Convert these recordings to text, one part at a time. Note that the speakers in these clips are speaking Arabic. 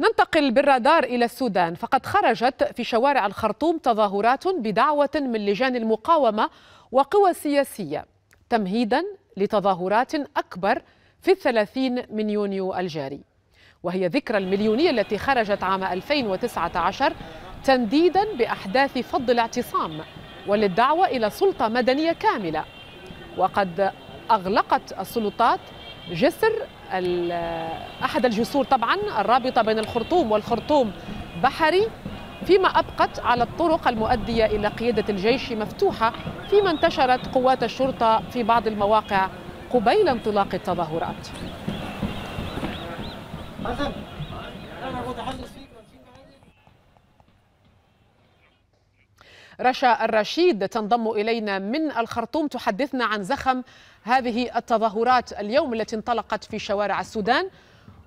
ننتقل بالرادار إلى السودان فقد خرجت في شوارع الخرطوم تظاهرات بدعوة من لجان المقاومة وقوى سياسية تمهيدا لتظاهرات أكبر في الثلاثين من يونيو الجاري وهي ذكرى المليونية التي خرجت عام 2019 تنديدا بأحداث فض الاعتصام وللدعوة إلى سلطة مدنية كاملة وقد أغلقت السلطات جسر أحد الجسور طبعا الرابطة بين الخرطوم والخرطوم بحري فيما أبقت على الطرق المؤدية إلى قيادة الجيش مفتوحة فيما انتشرت قوات الشرطة في بعض المواقع قبيل انطلاق التظاهرات رشا الرشيد تنضم إلينا من الخرطوم تحدثنا عن زخم هذه التظاهرات اليوم التي انطلقت في شوارع السودان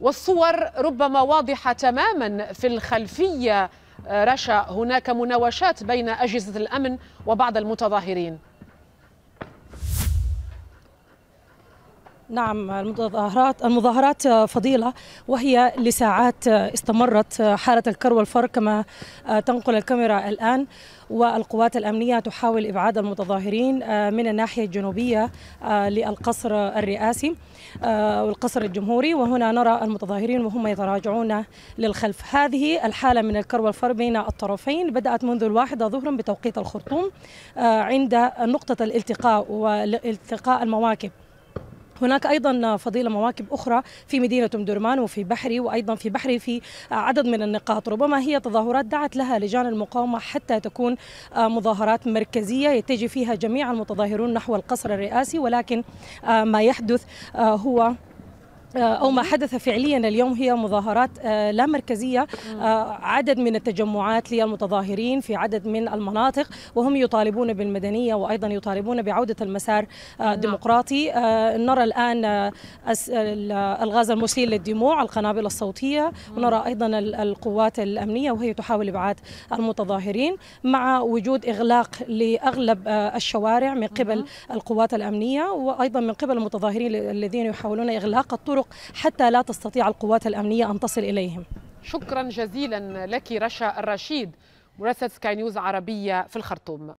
والصور ربما واضحة تماما في الخلفية رشا هناك مناوشات بين أجهزة الأمن وبعض المتظاهرين نعم المظاهرات المظاهرات فضيلة وهي لساعات استمرت حالة الكر والفر كما تنقل الكاميرا الآن والقوات الأمنية تحاول إبعاد المتظاهرين من الناحية الجنوبية للقصر الرئاسي والقصر الجمهوري وهنا نرى المتظاهرين وهم يتراجعون للخلف هذه الحالة من الكر والفر بين الطرفين بدأت منذ الواحدة ظهرا بتوقيت الخرطوم عند نقطة الالتقاء والتقاء المواكب هناك ايضا فضيله مواكب اخرى في مدينه ام درمان وفي بحري وايضا في بحري في عدد من النقاط ربما هي تظاهرات دعت لها لجان المقاومه حتى تكون مظاهرات مركزيه يتجه فيها جميع المتظاهرون نحو القصر الرئاسي ولكن ما يحدث هو آه، أو ما حدث فعليا اليوم هي مظاهرات آه، لا مركزية آه، عدد من التجمعات للمتظاهرين في عدد من المناطق وهم يطالبون بالمدنية وأيضا يطالبون بعودة المسار الديمقراطي نعم. نرى الآن الغاز المسيل للدموع القنابل الصوتية ونرى أيضا القوات الأمنية وهي تحاول إبعاد المتظاهرين مع وجود إغلاق لأغلب الشوارع من قبل القوات الأمنية وأيضا من قبل المتظاهرين الذين يحاولون إغلاق الطرق الطرق حتى لا تستطيع القوات الأمنية أن تصل إليهم شكرا جزيلا لك رشا الرشيد مراسل سكاي نيوز عربية في الخرطوم